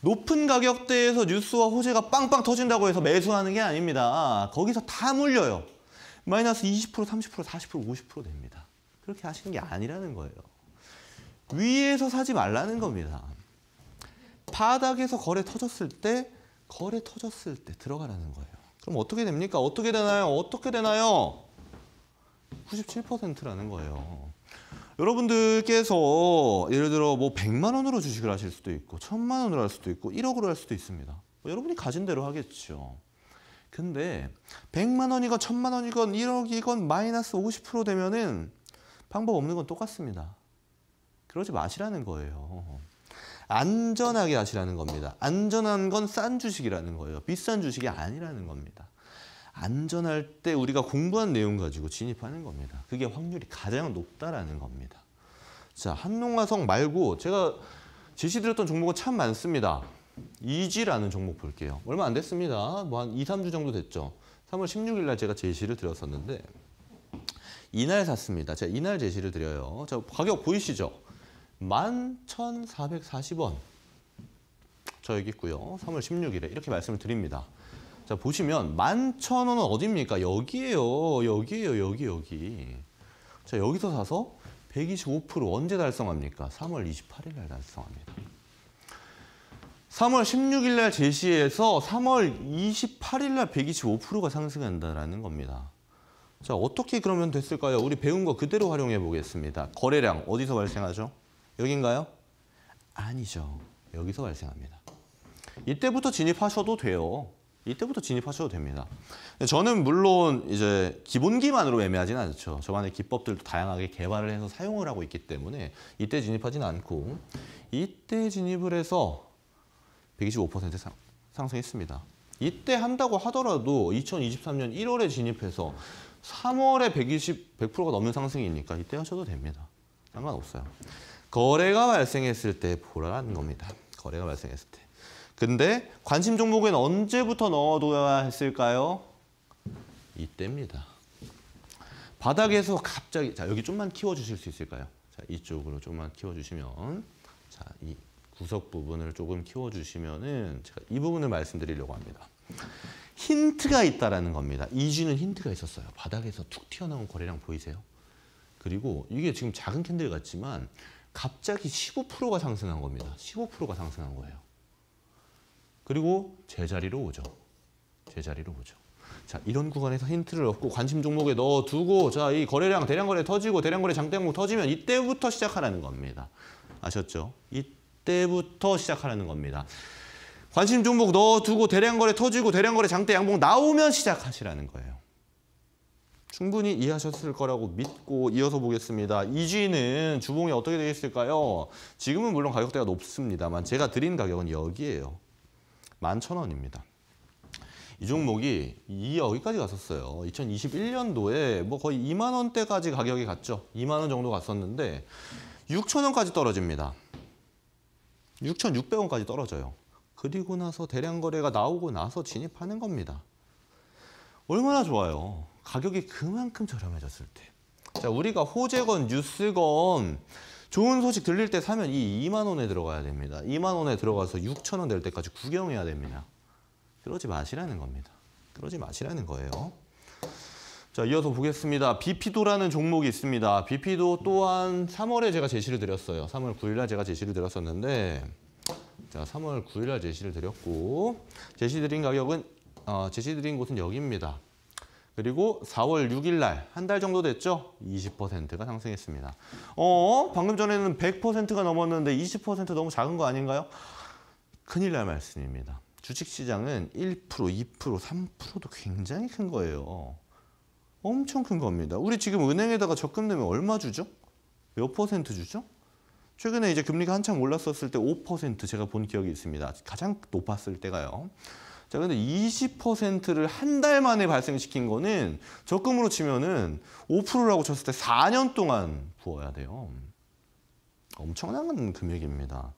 높은 가격대에서 뉴스와 호재가 빵빵 터진다고 해서 매수하는 게 아닙니다. 거기서 다 물려요. 마이너스 20%, 30%, 40%, 50% 됩니다. 그렇게 하시는 게 아니라는 거예요. 위에서 사지 말라는 겁니다. 바닥에서 거래 터졌을 때 거래 터졌을 때 들어가라는 거예요. 그럼 어떻게 됩니까? 어떻게 되나요? 어떻게 되나요? 97%라는 거예요. 여러분들께서 예를 들어 뭐 100만 원으로 주식을 하실 수도 있고 1000만 원으로 할 수도 있고 1억으로 할 수도 있습니다. 뭐 여러분이 가진 대로 하겠죠. 근데 100만 원이건 1000만 원이건 1억이건 마이너스 50% 되면은 방법 없는 건 똑같습니다. 그러지 마시라는 거예요. 안전하게 하시라는 겁니다. 안전한 건 싼 주식이라는 거예요. 비싼 주식이 아니라는 겁니다. 안전할 때 우리가 공부한 내용 가지고 진입하는 겁니다. 그게 확률이 가장 높다라는 겁니다. 자, 한농화성 말고 제가 제시드렸던 종목은 참 많습니다. 이지라는 종목 볼게요. 얼마 안 됐습니다. 뭐 한 2, 3주 정도 됐죠. 3월 16일 날 제가 제시를 드렸었는데 이날 샀습니다. 제가 이날 제시를 드려요. 자, 가격 보이시죠? 11,440원 저 여기 있고요. 3월 16일에 이렇게 말씀을 드립니다. 자 보시면 11,000원은 어디입니까? 여기에요. 여기에요. 여기 여기. 자 여기서 사서 125% 언제 달성합니까? 3월 28일 날 달성합니다. 3월 16일 날 제시해서 3월 28일 날 125%가 상승한다라는 겁니다. 자, 어떻게 그러면 됐을까요? 우리 배운 거 그대로 활용해 보겠습니다. 거래량 어디서 발생하죠? 여긴가요? 아니죠. 여기서 발생합니다. 이때부터 진입하셔도 돼요. 이때부터 진입하셔도 됩니다. 저는 물론 이제 기본기만으로 매매하진 않죠. 저만의 기법들도 다양하게 개발을 해서 사용을 하고 있기 때문에 이때 진입하진 않고 이때 진입을 해서 125% 상, 상승했습니다. 이때 한다고 하더라도 2023년 1월에 진입해서 3월에 120, 100%가 넘는 상승이니까 이때 하셔도 됩니다. 상관없어요. 거래가 발생했을 때 보라는 겁니다. 거래가 발생했을 때. 근데 관심 종목엔 언제부터 넣어둬야 했을까요? 이때입니다. 바닥에서 갑자기 자 여기 좀만 키워주실 수 있을까요? 자 이쪽으로 좀만 키워주시면 자 이 구석 부분을 조금 키워주시면은 제가 이 부분을 말씀드리려고 합니다. 힌트가 있다라는 겁니다. 이주는 힌트가 있었어요. 바닥에서 툭 튀어나온 거래량 보이세요? 그리고 이게 지금 작은 캔들 같지만 갑자기 15%가 상승한 겁니다. 15%가 상승한 거예요. 그리고 제자리로 오죠. 제자리로 오죠. 자, 이런 구간에서 힌트를 얻고 관심 종목에 넣어두고 자, 이 거래량 대량 거래 터지고 대량 거래 장대목 터지면 이때부터 시작하라는 겁니다. 아셨죠? 이때부터 시작하라는 겁니다. 관심 종목 넣어두고 대량 거래 터지고 대량 거래 장대 양봉 나오면 시작하시라는 거예요. 충분히 이해하셨을 거라고 믿고 이어서 보겠습니다. 이지는 주봉이 어떻게 되어 있을까요? 지금은 물론 가격대가 높습니다만 제가 드린 가격은 여기에요. 11,000원입니다. 이 종목이 이 여기까지 갔었어요. 2021년도에 뭐 거의 2만 원대까지 가격이 갔죠. 2만 원 정도 갔었는데 6천 원까지 떨어집니다. 6,600원까지 떨어져요. 그리고 나서 대량 거래가 나오고 나서 진입하는 겁니다. 얼마나 좋아요. 가격이 그만큼 저렴해졌을 때. 자, 우리가 호재건 뉴스건 좋은 소식 들릴 때 사면 이 2만 원에 들어가야 됩니다. 2만 원에 들어가서 6천 원될 때까지 구경해야 됩니다. 그러지 마시라는 겁니다. 그러지 마시라는 거예요. 자, 이어서 보겠습니다. 비피도라는 종목이 있습니다. 비피도 또한 3월에 제가 제시를 드렸어요. 3월 9일 날 제가 제시를 드렸었는데 자, 3월 9일 날 제시를 드렸고 제시 드린 가격은 어, 제시 드린 곳은 여기입니다. 그리고 4월 6일 날 한 달 정도 됐죠? 20%가 상승했습니다. 어, 방금 전에는 100%가 넘었는데 20% 너무 작은 거 아닌가요? 큰일 날 말씀입니다. 주식시장은 1%, 2%, 3%도 굉장히 큰 거예요. 엄청 큰 겁니다. 우리 지금 은행에다가 적금 내면 얼마 주죠? 몇 퍼센트 주죠? 최근에 이제 금리가 한참 올랐었을 때 5% 제가 본 기억이 있습니다. 가장 높았을 때가요. 자, 근데 20%를 한 달 만에 발생시킨 거는 적금으로 치면은 5%라고 쳤을 때 4년 동안 부어야 돼요. 엄청난 금액입니다.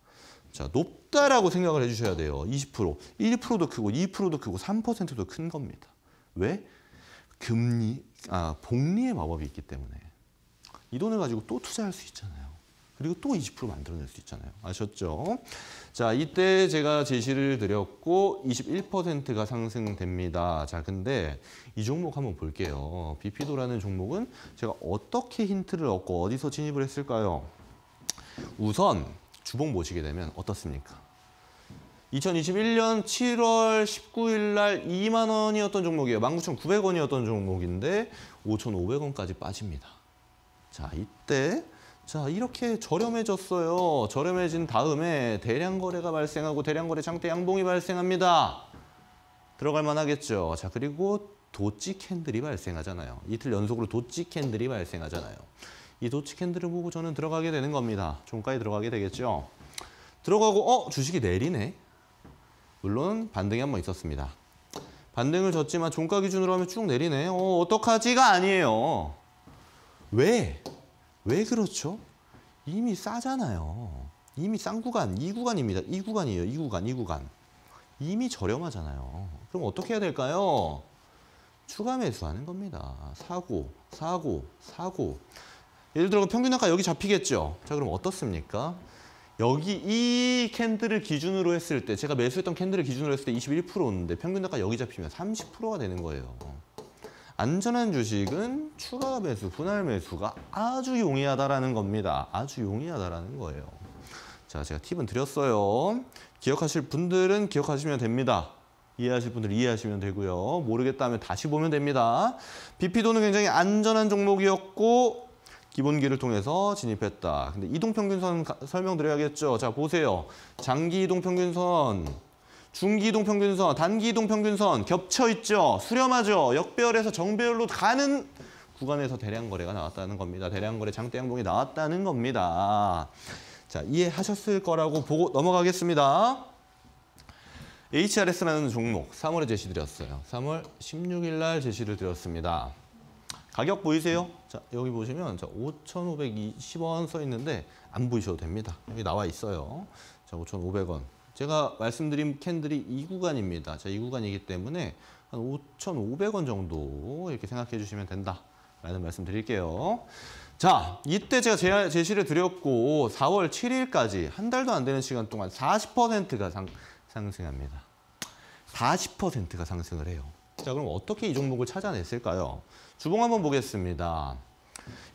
자, 높다라고 생각을 해주셔야 돼요. 20%. 1%도 크고 2%도 크고 3%도 큰 겁니다. 왜? 금리, 아, 복리의 마법이 있기 때문에. 이 돈을 가지고 또 투자할 수 있잖아요. 그리고 또 20% 만들어낼 수 있잖아요. 아셨죠? 자, 이때 제가 제시를 드렸고 21%가 상승됩니다. 자, 근데 이 종목 한번 볼게요. 비피도라는 종목은 제가 어떻게 힌트를 얻고 어디서 진입을 했을까요? 우선 주봉 보시게 되면 어떻습니까? 2021년 7월 19일 날 2만 원이었던 종목이에요. 19,900원이었던 종목인데 5,500원까지 빠집니다. 자, 이때 자 이렇게 저렴해졌어요. 저렴해진 다음에 대량 거래가 발생하고 대량 거래 장대 양봉이 발생합니다. 들어갈 만하겠죠. 자 그리고 도찌 캔들이 발생하잖아요. 이틀 연속으로 도찌 캔들이 발생하잖아요. 이 도찌 캔들을 보고 저는 들어가게 되는 겁니다. 종가에 들어가게 되겠죠. 들어가고 어 주식이 내리네. 물론 반등이 한번 있었습니다. 반등을 졌지만 종가 기준으로 하면 쭉 내리네. 어 어떡하지가 아니에요. 왜? 왜 그렇죠? 이미 싸잖아요. 이미 싼 구간, 이 구간입니다. 이 구간이에요. 이 구간, 이 구간. 이미 저렴하잖아요. 그럼 어떻게 해야 될까요? 추가 매수하는 겁니다. 사고, 사고, 사고. 예를 들어 평균 단가 여기 잡히겠죠? 자, 그럼 어떻습니까? 여기 이 캔들을 기준으로 했을 때 제가 매수했던 캔들을 기준으로 했을 때 21%였는데 평균 단가 여기 잡히면 30%가 되는 거예요. 안전한 주식은 추가 매수, 분할 매수가 아주 용이하다라는 겁니다. 아주 용이하다라는 거예요. 자, 제가 팁은 드렸어요. 기억하실 분들은 기억하시면 됩니다. 이해하실 분들 이해하시면 되고요. 모르겠다면 다시 보면 됩니다. BP도는 굉장히 안전한 종목이었고 기본기를 통해서 진입했다. 근데 이동평균선 설명드려야겠죠. 자, 보세요. 장기 이동평균선 중기동 평균선, 단기동 평균선 겹쳐 있죠. 수렴하죠. 역배열에서 정배열로 가는 구간에서 대량 거래가 나왔다는 겁니다. 대량 거래 장대 양봉이 나왔다는 겁니다. 자, 이해하셨을 거라고 보고 넘어가겠습니다. HRS라는 종목 3월에 제시드렸어요. 3월 16일 날 제시를 드렸습니다. 가격 보이세요? 자, 여기 보시면 자, 5,520원 써 있는데 안 보이셔도 됩니다. 여기 나와 있어요. 자, 5,500원. 제가 말씀드린 캔들이 이구간입니다 자, 이구간이기 때문에 한 5,500원 정도 이렇게 생각해 주시면 된다라는 말씀 드릴게요. 자, 이때 제가 제시를 드렸고 4월 7일까지 한 달도 안 되는 시간 동안 40%가 상, 상승합니다. 40%가 상승을 해요. 자, 그럼 어떻게 이 종목을 찾아냈을까요? 주봉 한번 보겠습니다.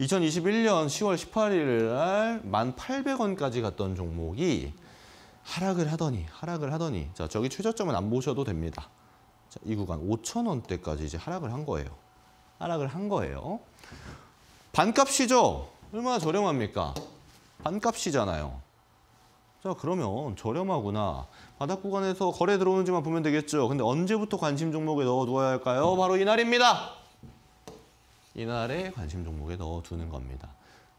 2021년 10월 18일 날 1,800원까지 갔던 종목이 하락을 하더니 하락을 하더니 자 저기 최저점은 안 보셔도 됩니다. 자, 이 구간 5천원대까지 이제 하락을 한 거예요. 하락을 한 거예요. 반값이죠? 얼마나 저렴합니까? 반값이잖아요. 자 그러면 저렴하구나. 바닥 구간에서 거래 들어오는지만 보면 되겠죠. 근데 언제부터 관심 종목에 넣어두어야 할까요? 바로 이날입니다. 이날에 관심 종목에 넣어두는 겁니다.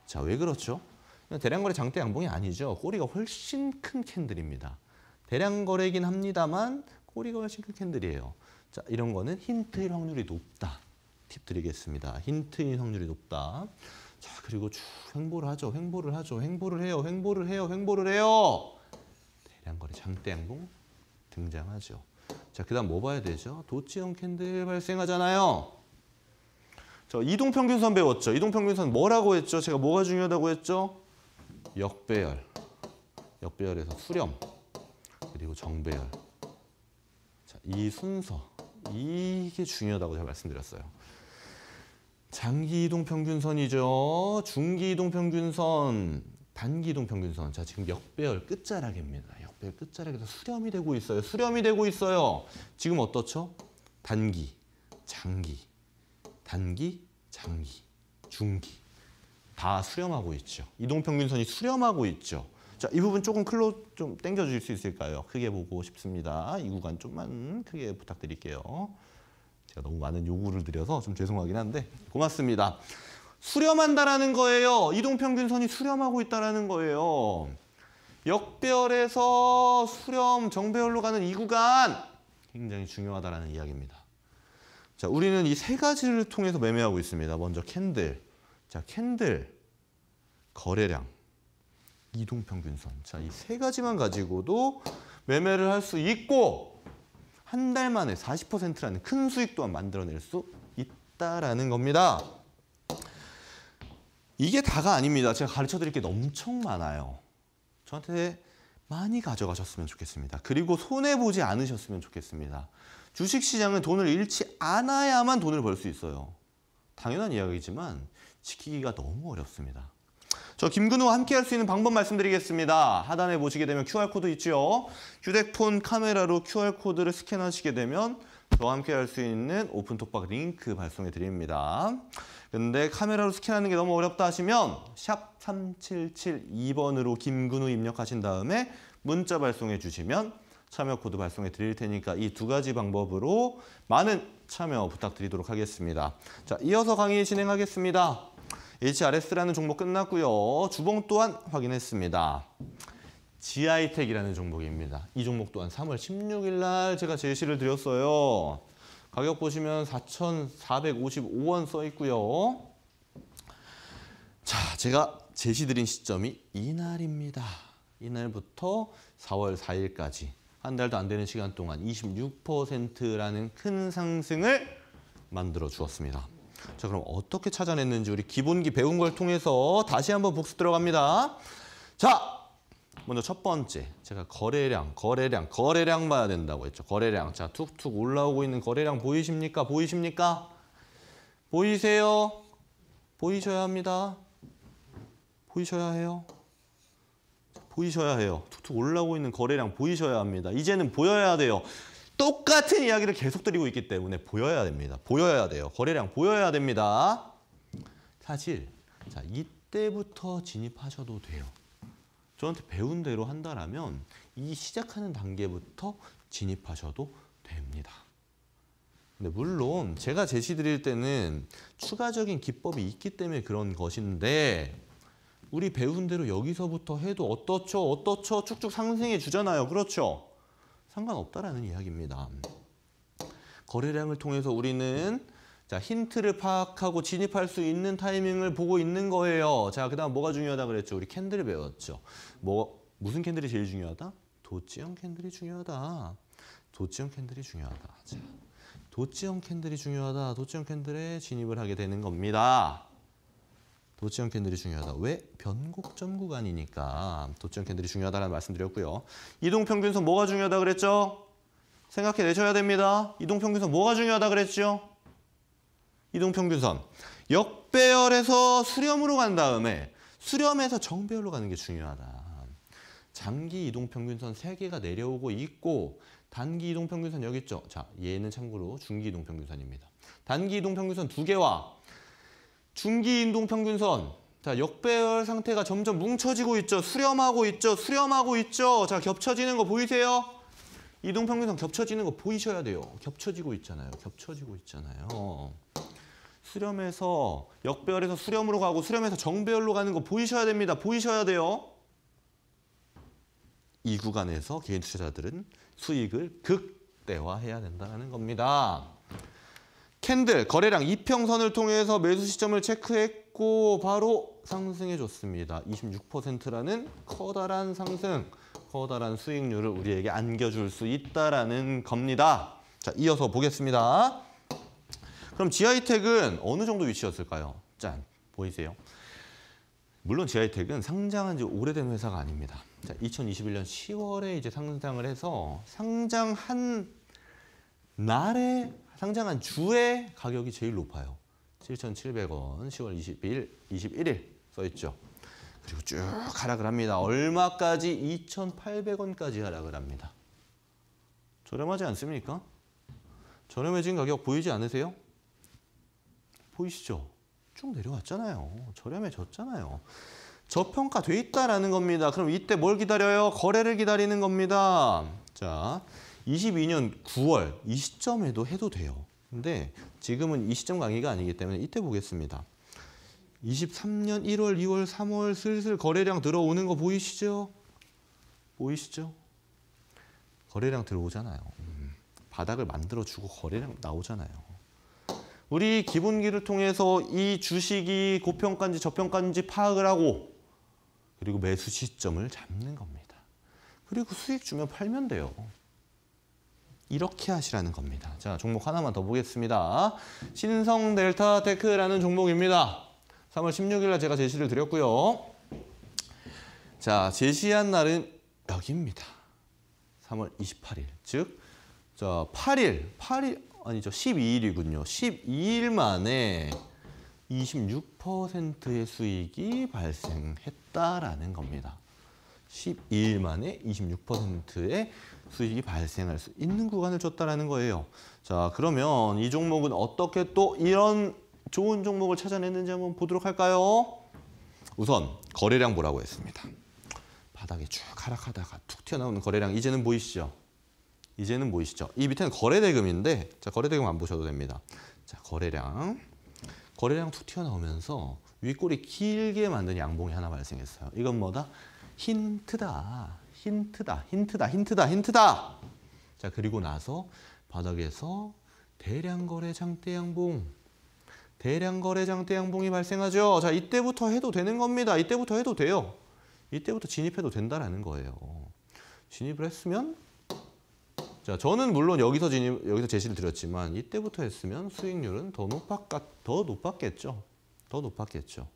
자왜 그렇죠? 대량거래 장대 양봉이 아니죠. 꼬리가 훨씬 큰 캔들입니다. 대량거래이긴 합니다만 꼬리가 훨씬 큰 캔들이에요. 자 이런 거는 힌트일 확률이 높다. 팁 드리겠습니다. 힌트일 확률이 높다. 자 그리고 쭉 횡보를 하죠. 횡보를 하죠. 횡보를 해요. 횡보를 해요. 횡보를 해요. 대량거래 장대 양봉 등장하죠. 자 그다음 뭐 봐야 되죠? 도치형 캔들 발생하잖아요. 저 이동평균선 배웠죠. 이동평균선 뭐라고 했죠? 제가 뭐가 중요하다고 했죠? 역배열, 역배열에서 수렴, 그리고 정배열. 자, 이 순서, 이게 중요하다고 제가 말씀드렸어요. 장기 이동 평균선이죠. 중기 이동 평균선, 단기 이동 평균선. 자, 지금 역배열 끝자락입니다. 역배열 끝자락에서 수렴이 되고 있어요. 수렴이 되고 있어요. 지금 어떻죠? 단기, 장기, 단기, 장기, 중기. 다 수렴하고 있죠. 이동평균선이 수렴하고 있죠. 자, 이 부분 조금 클로 좀 당겨 주실 수 있을까요? 크게 보고 싶습니다. 이 구간 좀만 크게 부탁드릴게요. 제가 너무 많은 요구를 드려서 좀 죄송하긴 한데 고맙습니다. 수렴한다라는 거예요. 이동평균선이 수렴하고 있다라는 거예요. 역배열에서 수렴, 정배열로 가는 이 구간 굉장히 중요하다라는 이야기입니다. 자, 우리는 이 세 가지를 통해서 매매하고 있습니다. 먼저 캔들, 자, 캔들, 거래량, 이동평균선. 자, 이 세 가지만 가지고도 매매를 할 수 있고 한 달 만에 40%라는 큰 수익 또한 만들어낼 수 있다라는 겁니다. 이게 다가 아닙니다. 제가 가르쳐드릴 게 엄청 많아요. 저한테 많이 가져가셨으면 좋겠습니다. 그리고 손해보지 않으셨으면 좋겠습니다. 주식시장은 돈을 잃지 않아야만 돈을 벌 수 있어요. 당연한 이야기지만 지키기가 너무 어렵습니다. 저 김근우와 함께 할 수 있는 방법 말씀드리겠습니다. 하단에 보시게 되면 QR코드 있지 휴대폰 카메라로 QR코드를 스캔하시게 되면 저와 함께 할 수 있는 오픈톡박 링크 발송해 드립니다. 근데 카메라로 스캔하는 게 너무 어렵다 하시면 샵 3772번으로 김근우 입력하신 다음에 문자 발송해 주시면 참여 코드 발송해 드릴 테니까 이 두 가지 방법으로 많은 참여 부탁드리도록 하겠습니다. 자, 이어서 강의 진행하겠습니다. HRS라는 종목 끝났고요. 주봉 또한 확인했습니다. g i 이텍이라는 종목입니다. 이 종목 또한 3월 16일 날 제가 제시를 드렸어요. 가격 보시면 4,455원 써 있고요. 자, 제가 제시드린 시점이 이날입니다. 이날부터 4월 4일까지 한 달도 안 되는 시간 동안 26%라는 큰 상승을 만들어 주었습니다. 자, 그럼 어떻게 찾아냈는지 우리 기본기 배운 걸 통해서 다시 한번 복습 들어갑니다. 자, 먼저 첫 번째. 제가 거래량, 거래량, 거래량 봐야 된다고 했죠. 거래량. 자, 툭툭 올라오고 있는 거래량 보이십니까? 보이십니까? 보이세요? 보이셔야 합니다. 보이셔야 해요. 보이셔야 해요. 툭툭 올라오고 있는 거래량 보이셔야 합니다. 이제는 보여야 돼요. 똑같은 이야기를 계속 드리고 있기 때문에 보여야 됩니다. 보여야 돼요. 거래량 보여야 됩니다. 사실 자 이때부터 진입하셔도 돼요. 저한테 배운 대로 한다라이 시작하는 단계부터 진입하셔도 됩니다. 근데 물론 제가 제시 드릴 때는 추가적인 기법이 있기 때문에 그런 것인데 우리 배운 대로 여기서부터 해도 어떻죠? 어떻죠? 쭉쭉 상승해 주잖아요. 그렇죠? 상관없다라는 이야기입니다. 거래량을 통해서 우리는 자 힌트를 파악하고 진입할 수 있는 타이밍을 보고 있는 거예요. 자 그다음 뭐가 중요하다 그랬죠? 우리 캔들을 배웠죠. 뭐 무슨 캔들이 제일 중요하다? 도치형 캔들이 중요하다. 도치형 캔들이 중요하다. 자, 도치형 캔들이 중요하다. 도치형 캔들에 진입을 하게 되는 겁니다. 도치형 캔들이 중요하다. 왜? 변곡점 구간이니까 도치형 캔들이 중요하다는 말씀드렸고요. 이동평균선 뭐가 중요하다 그랬죠? 생각해내셔야 됩니다. 이동평균선 뭐가 중요하다 그랬죠? 이동평균선. 역배열에서 수렴으로 간 다음에 수렴에서 정배열로 가는 게 중요하다. 장기 이동평균선 세개가 내려오고 있고 단기 이동평균선 여기 있죠. 자, 얘는 참고로 중기 이동평균선입니다. 단기 이동평균선 두개와 중기 인동 평균선. 자, 역배열 상태가 점점 뭉쳐지고 있죠. 수렴하고 있죠. 수렴하고 있죠. 자, 겹쳐지는 거 보이세요? 이동 평균선 겹쳐지는 거 보이셔야 돼요. 겹쳐지고 있잖아요. 겹쳐지고 있잖아요. 수렴에서 역배열에서 수렴으로 가고 수렴에서 정배열로 가는 거 보이셔야 됩니다. 보이셔야 돼요. 이 구간에서 개인 투자자들은 수익을 극대화해야 된다는 겁니다. 캔들 거래량 이평선을 통해서 매수 시점을 체크했고 바로 상승해줬습니다. 26%라는 커다란 상승, 커다란 수익률을 우리에게 안겨줄 수 있다라는 겁니다. 자, 이어서 보겠습니다. 그럼 지하이텍은 어느 정도 위치였을까요? 짠, 보이세요? 물론 지하이텍은 상장한 지 오래된 회사가 아닙니다. 자, 2021년 10월에 이제 상장을 해서 상장한 날에 상장한 주의 가격이 제일 높아요. 7,700원 10월 20일, 21일 써있죠. 그리고 쭉 하락을 합니다. 얼마까지? 2,800원까지 하락을 합니다. 저렴하지 않습니까? 저렴해진 가격 보이지 않으세요? 보이시죠? 쭉 내려왔잖아요. 저렴해졌잖아요. 저평가돼 있다라는 겁니다. 그럼 이때 뭘 기다려요? 거래를 기다리는 겁니다. 자, 22년 9월 이 시점에도 해도 돼요. 근데 지금은 이 시점 강의가 아니기 때문에 이때 보겠습니다. 23년 1월, 2월, 3월 슬슬 거래량 들어오는 거 보이시죠? 보이시죠? 거래량 들어오잖아요. 음, 바닥을 만들어주고 거래량 나오잖아요. 우리 기본기를 통해서 이 주식이 고평가인지 저평가인지 파악을 하고 그리고 매수 시점을 잡는 겁니다. 그리고 수익 주면 팔면 돼요. 이렇게 하시라는 겁니다. 자, 종목 하나만 더 보겠습니다. 신성 델타 테크라는 종목입니다. 3월 16일 날 제가 제시를 드렸고요. 자, 제시한 날은 여기입니다. 3월 28일. 즉, 자, 8일, 8일, 아니죠. 12일이군요. 12일 만에 26%의 수익이 발생했다라는 겁니다. 12일 만에 26%의 수익이 발생할 수 있는 구간을 줬다라는 거예요. 자, 그러면 이 종목은 어떻게 또 이런 좋은 종목을 찾아냈는지 한번 보도록 할까요? 우선 거래량 보라고 했습니다. 바닥에 쭉 하락하다가 툭 튀어나오는 거래량 이제는 보이시죠? 이제는 보이시죠? 이 밑에는 거래대금인데 자 거래대금 안 보셔도 됩니다. 자 거래량 거래량 툭 튀어나오면서 윗골이 길게 만든 양봉이 하나 발생했어요. 이건 뭐다? 힌트다. 힌트다, 힌트다, 힌트다, 힌트다. 자, 그리고 나서 바닥에서 대량거래 장대양봉, 대량거래 장대양봉이 발생하죠. 자, 이때부터 해도 되는 겁니다. 이때부터 해도 돼요. 이때부터 진입해도 된다라는 거예요. 진입을 했으면 자, 저는 물론 여기서 진입, 여기서 제시를 드렸지만 이때부터 했으면 수익률은 더 높았, 더 높았겠죠. 더 높았겠죠.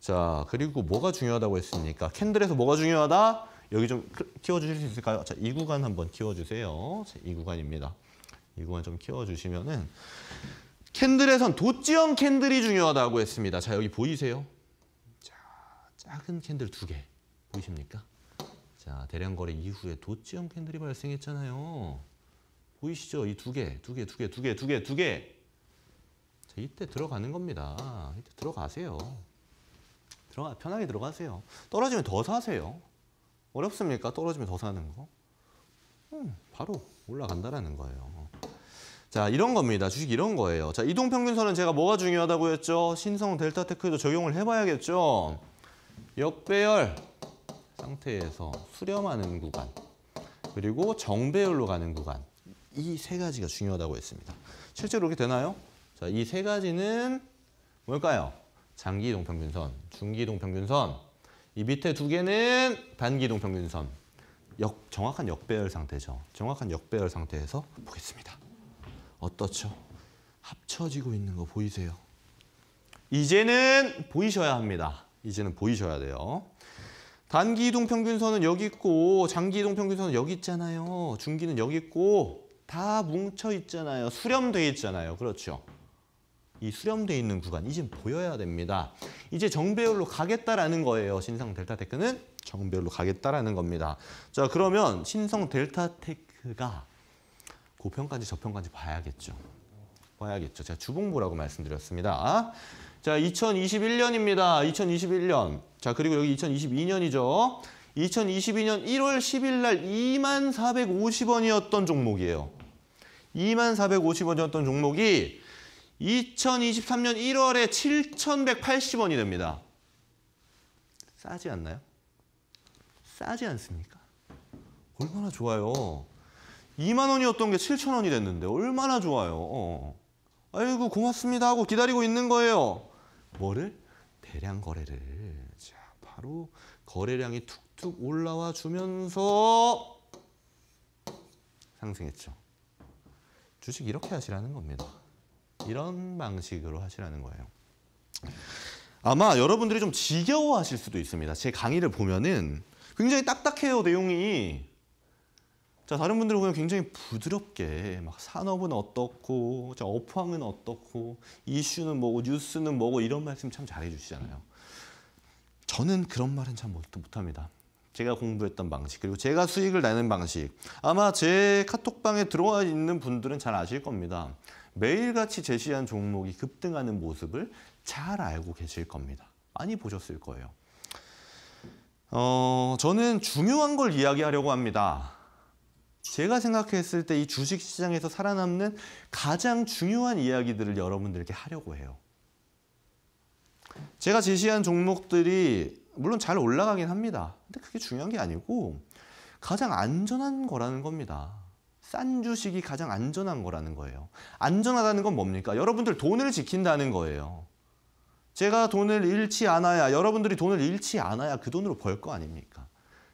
자, 그리고 뭐가 중요하다고 했습니까? 캔들에서 뭐가 중요하다? 여기 좀 키워주실 수 있을까요? 자, 이 구간 한번 키워주세요. 자, 이 구간입니다. 이 구간 좀 키워주시면은 캔들에선 돛지형 캔들이 중요하다고 했습니다. 자, 여기 보이세요? 자, 작은 캔들 두 개. 보이십니까? 자, 대량 거래 이후에 돛지형 캔들이 발생했잖아요. 보이시죠? 이 두 개, 두 개, 두 개, 두 개, 두 개, 두 개. 자, 이때 들어가는 겁니다. 이때 들어가세요. 들어가, 편하게 들어가세요. 떨어지면 더 사세요. 어렵습니까? 떨어지면 더 사는 거. 음, 바로 올라간다라는 거예요. 자, 이런 겁니다. 주식 이런 거예요. 자, 이동평균선은 제가 뭐가 중요하다고 했죠? 신성 델타테크도 적용을 해봐야겠죠? 역배열 상태에서 수렴하는 구간, 그리고 정배열로 가는 구간. 이 세 가지가 중요하다고 했습니다. 실제로 이렇게 되나요? 자, 이 세 가지는 뭘까요? 장기 이동평균선, 중기 이동평균선, 이 밑에 두 개는 반기동 평균선. 역, 정확한 역배열 상태죠. 정확한 역배열 상태에서 보겠습니다. 어떻죠? 합쳐지고 있는 거 보이세요? 이제는 보이셔야 합니다. 이제는 보이셔야 돼요. 단기이동 평균선은 여기 있고 장기이동 평균선은 여기 있잖아요. 중기는 여기 있고 다 뭉쳐 있잖아요. 수렴돼 있잖아요. 그렇죠? 이 수렴돼 있는 구간 이 지금 보여야 됩니다. 이제 정배열로 가겠다라는 거예요. 신성 델타 테크는 정배열로 가겠다라는 겁니다. 자 그러면 신성 델타 테크가 고평까지 저평까지 봐야겠죠. 봐야겠죠. 제가 주봉보라고 말씀드렸습니다. 자 2021년입니다. 2021년. 자 그리고 여기 2022년이죠. 2022년 1월 10일 날 2만 450원이었던 종목이에요. 2만 450원이었던 종목이 2023년 1월에 7,180원이 됩니다. 싸지 않나요? 싸지 않습니까? 얼마나 좋아요. 2만 원이었던 게 7천 원이 됐는데 얼마나 좋아요. 어. 아이고 고맙습니다 하고 기다리고 있는 거예요. 뭐를? 대량 거래를. 자, 바로 거래량이 툭툭 올라와 주면서 상승했죠. 주식 이렇게 하시라는 겁니다. 이런 방식으로 하시라는 거예요. 아마 여러분들이 좀 지겨워하실 수도 있습니다. 제 강의를 보면은 굉장히 딱딱해요, 내용이. 자, 다른 분들 보면 굉장히 부드럽게 막 산업은 어떻고, 자, 업황은 어떻고, 이슈는 뭐고, 뉴스는 뭐고 이런 말씀 참 잘해 주시잖아요. 저는 그런 말은 참 못합니다. 제가 공부했던 방식 그리고 제가 수익을 내는 방식 아마 제 카톡방에 들어와 있는 분들은 잘 아실 겁니다. 매일같이 제시한 종목이 급등하는 모습을 잘 알고 계실 겁니다. 많이 보셨을 거예요. 어, 저는 중요한 걸 이야기하려고 합니다. 제가 생각했을 때 이 주식시장에서 살아남는 가장 중요한 이야기들을 여러분들께 하려고 해요. 제가 제시한 종목들이 물론 잘 올라가긴 합니다. 근데 그게 중요한 게 아니고 가장 안전한 거라는 겁니다. 싼 주식이 가장 안전한 거라는 거예요. 안전하다는 건 뭡니까? 여러분들 돈을 지킨다는 거예요. 제가 돈을 잃지 않아야 여러분들이 돈을 잃지 않아야 그 돈으로 벌 거 아닙니까?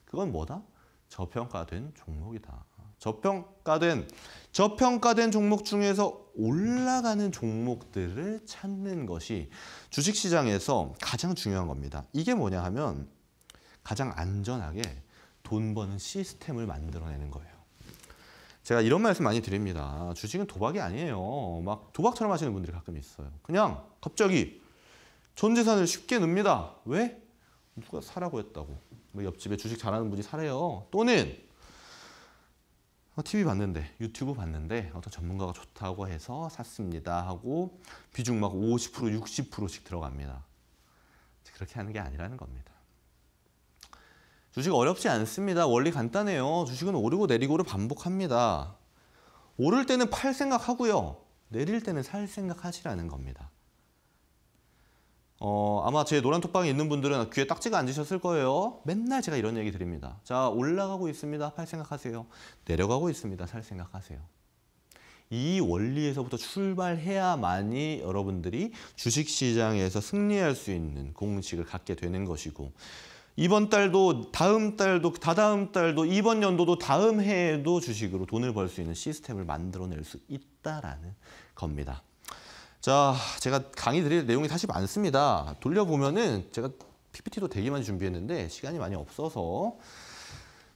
그건 뭐다? 저평가된 종목이다. 저평가된 저평가된 종목 중에서 올라가는 종목들을 찾는 것이 주식시장에서 가장 중요한 겁니다. 이게 뭐냐 하면 가장 안전하게 돈 버는 시스템을 만들어내는 거예요. 제가 이런 말씀 많이 드립니다. 주식은 도박이 아니에요. 막 도박처럼 하시는 분들이 가끔 있어요. 그냥 갑자기 전 재산을 쉽게 놉니다 왜? 누가 사라고 했다고. 뭐 옆집에 주식 잘하는 분이 사래요. 또는 TV 어, 봤는데, 유튜브 봤는데 어떤 전문가가 좋다고 해서 샀습니다 하고 비중 막 50%, 60%씩 들어갑니다. 그렇게 하는 게 아니라는 겁니다. 주식 어렵지 않습니다. 원리 간단해요. 주식은 오르고 내리고를 반복합니다. 오를 때는 팔 생각하고요. 내릴 때는 살 생각하시라는 겁니다. 어, 아마 제 노란 톡방에 있는 분들은 귀에 딱지가 앉으셨을 거예요. 맨날 제가 이런 얘기 드립니다. 자, 올라가고 있습니다. 팔 생각하세요. 내려가고 있습니다. 살 생각하세요. 이 원리에서부터 출발해야만이 여러분들이 주식시장에서 승리할 수 있는 공식을 갖게 되는 것이고 이번 달도 다음 달도 다다음 달도 이번 연도도 다음 해에도 주식으로 돈을 벌 수 있는 시스템을 만들어낼 수 있다라는 겁니다. 자, 제가 강의 드릴 내용이 사실 많습니다. 돌려보면은 제가 PPT도 되게 많이 준비했는데 시간이 많이 없어서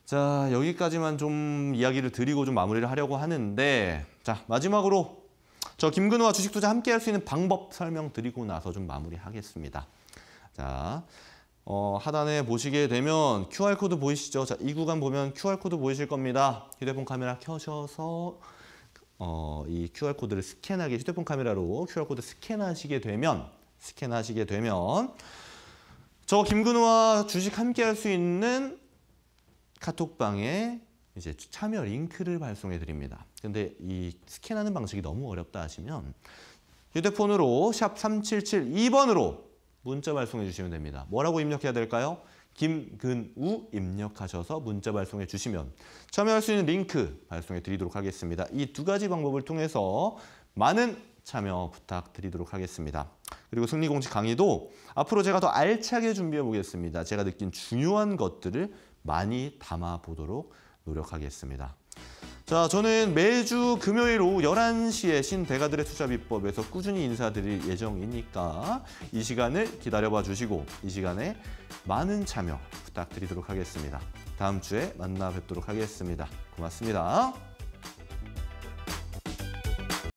자 여기까지만 좀 이야기를 드리고 좀 마무리를 하려고 하는데 자 마지막으로 저 김근우와 주식투자 함께 할 수 있는 방법 설명드리고 나서 좀 마무리하겠습니다. 자 어, 하단에 보시게 되면 QR코드 보이시죠? 자, 이 구간 보면 QR코드 보이실 겁니다. 휴대폰 카메라 켜셔서 어, 이 QR코드를 스캔하기, 휴대폰 카메라로 QR코드 스캔하시게 되면, 스캔하시게 되면, 저 김근우와 주식 함께 할 수 있는 카톡방에 이제 참여 링크를 발송해 드립니다. 근데 이 스캔하는 방식이 너무 어렵다 하시면 휴대폰으로 샵 3772번으로 문자 발송해 주시면 됩니다. 뭐라고 입력해야 될까요? 김근우 입력하셔서 문자 발송해 주시면 참여할 수 있는 링크 발송해 드리도록 하겠습니다. 이 두 가지 방법을 통해서 많은 참여 부탁드리도록 하겠습니다. 그리고 승리공식 강의도 앞으로 제가 더 알차게 준비해 보겠습니다. 제가 느낀 중요한 것들을 많이 담아 보도록 노력하겠습니다. 자, 저는 매주 금요일 오후 11시에 신대가들의 투자 비법에서 꾸준히 인사드릴 예정이니까 이 시간을 기다려봐 주시고 이 시간에 많은 참여 부탁드리도록 하겠습니다. 다음 주에 만나 뵙도록 하겠습니다. 고맙습니다.